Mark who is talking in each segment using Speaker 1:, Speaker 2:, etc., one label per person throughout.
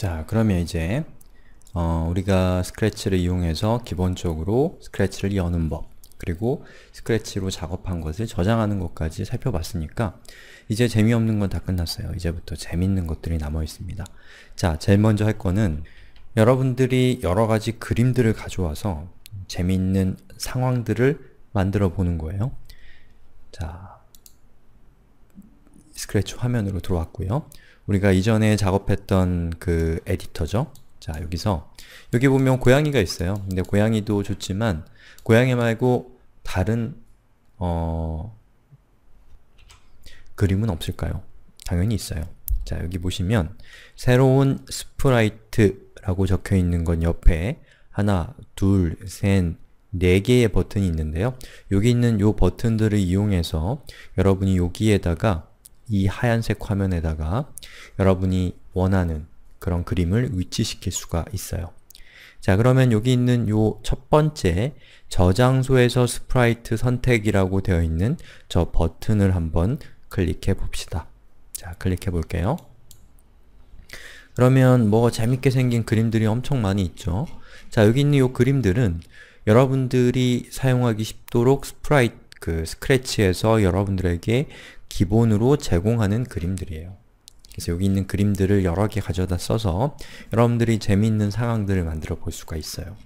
Speaker 1: 자, 그러면 이제 어, 우리가 스크래치를 이용해서 기본적으로 스크래치를 여는 법 그리고 스크래치로 작업한 것을 저장하는 것까지 살펴봤으니까 이제 재미없는 건 다 끝났어요. 이제부터 재밌는 것들이 남아있습니다. 자, 제일 먼저 할 거는 여러분들이 여러가지 그림들을 가져와서 재미있는 상황들을 만들어 보는 거예요. 자, 스크래치 화면으로 들어왔고요. 우리가 이전에 작업했던 그 에디터죠. 자, 여기서 여기 보면 고양이가 있어요. 근데 고양이도 좋지만 고양이 말고 다른 어... 그림은 없을까요? 당연히 있어요. 자, 여기 보시면 새로운 스프라이트라고 적혀있는 건 옆에 하나, 둘, 셋, 네 개의 버튼이 있는데요. 여기 있는 요 버튼들을 이용해서 여러분이 여기에다가 이 하얀색 화면에다가 여러분이 원하는 그런 그림을 위치시킬 수가 있어요. 자 그러면 여기 있는 요첫 번째 저장소에서 스프라이트 선택이라고 되어 있는 저 버튼을 한번 클릭해 봅시다. 자 클릭해 볼게요. 그러면 뭐 재밌게 생긴 그림들이 엄청 많이 있죠. 자 여기 있는 요 그림들은 여러분들이 사용하기 쉽도록 스프라이트 그 스크래치에서 여러분들에게 기본으로 제공하는 그림들이에요. 그래서 여기 있는 그림들을 여러 개 가져다 써서 여러분들이 재미있는 상황들을 만들어 볼 수가 있어요.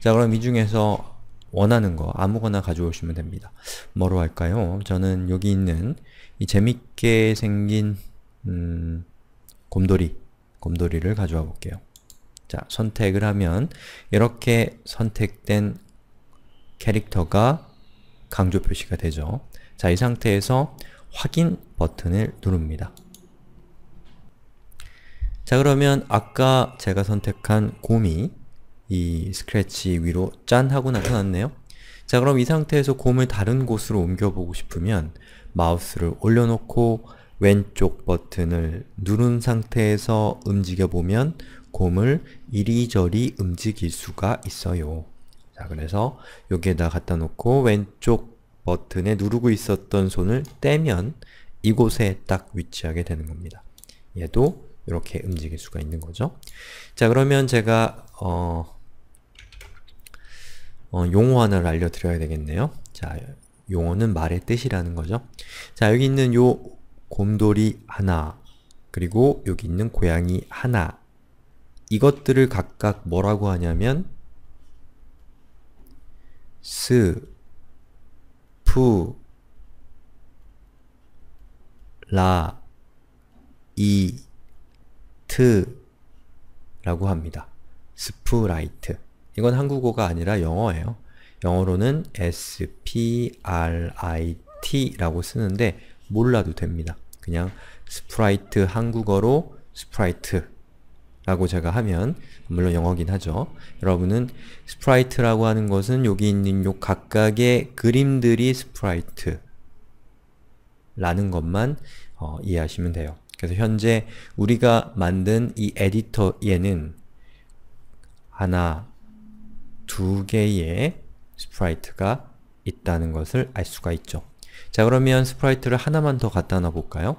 Speaker 1: 자 그럼 이 중에서 원하는 거 아무거나 가져오시면 됩니다. 뭐로 할까요? 저는 여기 있는 이 재밌게 생긴 음, 곰돌이, 곰돌이를 가져와 볼게요. 자, 선택을 하면 이렇게 선택된 캐릭터가 강조 표시가 되죠. 자, 이 상태에서 확인 버튼을 누릅니다. 자 그러면 아까 제가 선택한 곰이 이 스크래치 위로 짠 하고 나타났네요. 자 그럼 이 상태에서 곰을 다른 곳으로 옮겨보고 싶으면 마우스를 올려놓고 왼쪽 버튼을 누른 상태에서 움직여보면 곰을 이리저리 움직일 수가 있어요. 자 그래서 여기에다 갖다 놓고 왼쪽 버튼에 누르고 있었던 손을 떼면 이곳에 딱 위치하게 되는 겁니다. 얘도 이렇게 움직일 수가 있는 거죠. 자 그러면 제가 어, 어, 용어 하나를 알려드려야 되겠네요. 자 용어는 말의 뜻이라는 거죠. 자 여기 있는 요 곰돌이 하나 그리고 여기 있는 고양이 하나 이것들을 각각 뭐라고 하냐면 스 후, 라, 이, 트 라고 합니다. 스프라이트. 이건 한국어가 아니라 영어예요. 영어로는 sprit 라고 쓰는데 몰라도 됩니다. 그냥 스프라이트 한국어로 스프라이트 라고 제가 하면 물론 영어긴 하죠. 여러분은 스프라이트라고 하는 것은 여기 있는 요 각각의 그림들이 스프라이트 라는 것만 어, 이해하시면 돼요. 그래서 현재 우리가 만든 이 에디터 에는 하나, 두 개의 스프라이트가 있다는 것을 알 수가 있죠. 자 그러면 스프라이트를 하나만 더 갖다 놔볼까요?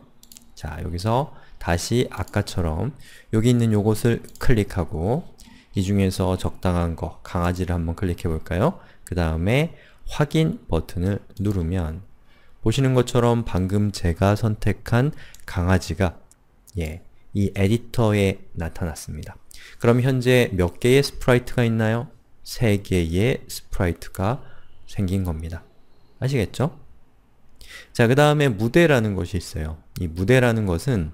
Speaker 1: 자 여기서 다시 아까처럼 여기 있는 요것을 클릭하고 이 중에서 적당한 거, 강아지를 한번 클릭해 볼까요? 그 다음에 확인 버튼을 누르면 보시는 것처럼 방금 제가 선택한 강아지가 예, 이 에디터에 나타났습니다. 그럼 현재 몇 개의 스프라이트가 있나요? 3개의 스프라이트가 생긴 겁니다. 아시겠죠? 자, 그 다음에 무대라는 것이 있어요. 이 무대라는 것은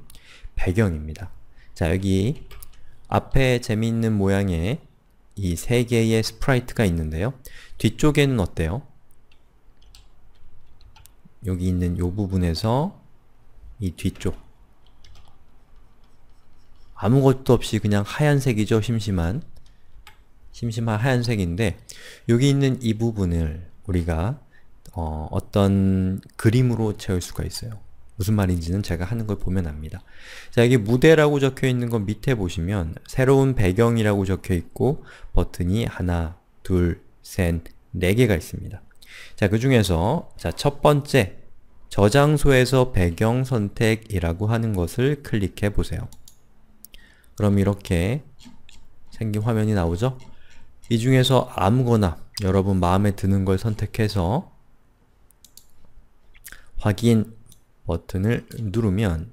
Speaker 1: 배경입니다. 자, 여기 앞에 재미있는 모양의 이 세 개의 스프라이트가 있는데요. 뒤쪽에는 어때요? 여기 있는 요 부분에서 이 뒤쪽 아무것도 없이 그냥 하얀색이죠, 심심한 심심한 하얀색인데 여기 있는 이 부분을 우리가 어, 어떤 그림으로 채울 수가 있어요. 무슨 말인지는 제가 하는 걸 보면 압니다. 자, 여기 무대라고 적혀 있는 건 밑에 보시면 새로운 배경이라고 적혀 있고 버튼이 하나, 둘, 셋, 네 개가 있습니다. 자, 그 중에서 자, 첫 번째 저장소에서 배경 선택이라고 하는 것을 클릭해 보세요. 그럼 이렇게 생긴 화면이 나오죠? 이 중에서 아무거나 여러분 마음에 드는 걸 선택해서 확인 버튼을 누르면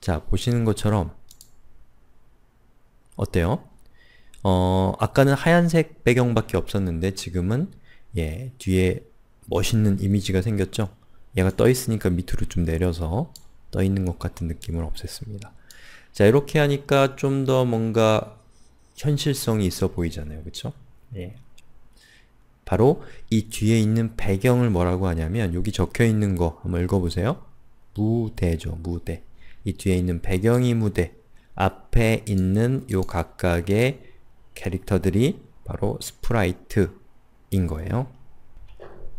Speaker 1: 자, 보시는 것처럼 어때요? 어, 아까는 하얀색 배경밖에 없었는데 지금은 예, 뒤에 멋있는 이미지가 생겼죠? 얘가 떠있으니까 밑으로 좀 내려서 떠있는 것 같은 느낌을 없앴습니다. 자, 이렇게 하니까 좀 더 뭔가 현실성이 있어 보이잖아요. 그쵸? 예. 바로 이 뒤에 있는 배경을 뭐라고 하냐면 여기 적혀 있는 거 한번 읽어보세요. 무대죠, 무대. 이 뒤에 있는 배경이 무대. 앞에 있는 요 각각의 캐릭터들이 바로 스프라이트인 거예요.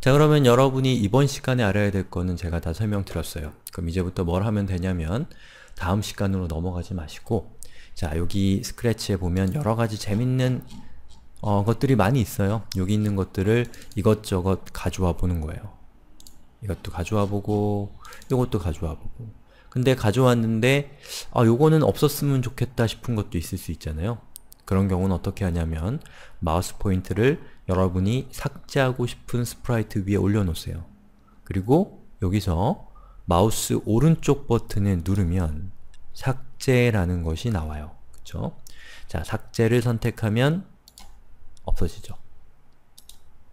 Speaker 1: 자 그러면 여러분이 이번 시간에 알아야 될 거는 제가 다 설명드렸어요. 그럼 이제부터 뭘 하면 되냐면 다음 시간으로 넘어가지 마시고 자 여기 스크래치에 보면 여러 가지 재밌는 어, 것들이 많이 있어요. 여기 있는 것들을 이것저것 가져와 보는 거예요. 이것도 가져와 보고 이것도 가져와 보고 근데 가져왔는데 아 요거는 없었으면 좋겠다 싶은 것도 있을 수 있잖아요. 그런 경우는 어떻게 하냐면 마우스 포인트를 여러분이 삭제하고 싶은 스프라이트 위에 올려놓으세요. 그리고 여기서 마우스 오른쪽 버튼을 누르면 삭제라는 것이 나와요. 그쵸? 자, 삭제를 선택하면 없어지죠.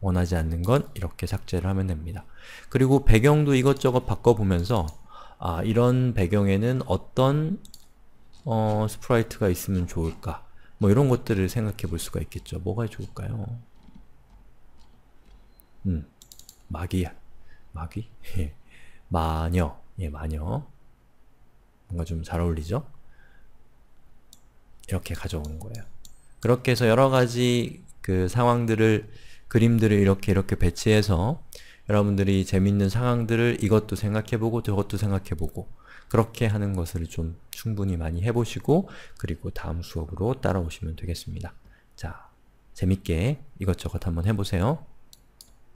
Speaker 1: 원하지 않는 건 이렇게 삭제를 하면 됩니다. 그리고 배경도 이것저것 바꿔보면서 아, 이런 배경에는 어떤 어, 스프라이트가 있으면 좋을까 뭐 이런 것들을 생각해 볼 수가 있겠죠. 뭐가 좋을까요? 음, 마귀야. 마귀? 예. 마녀. 예, 마녀. 뭔가 좀 잘 어울리죠? 이렇게 가져오는 거예요. 그렇게 해서 여러 가지 그 상황들을 그림들을 이렇게 이렇게 배치해서 여러분들이 재밌는 상황들을 이것도 생각해보고 저것도 생각해보고 그렇게 하는 것을 좀 충분히 많이 해보시고 그리고 다음 수업으로 따라오시면 되겠습니다. 자, 재밌게 이것저것 한번 해보세요.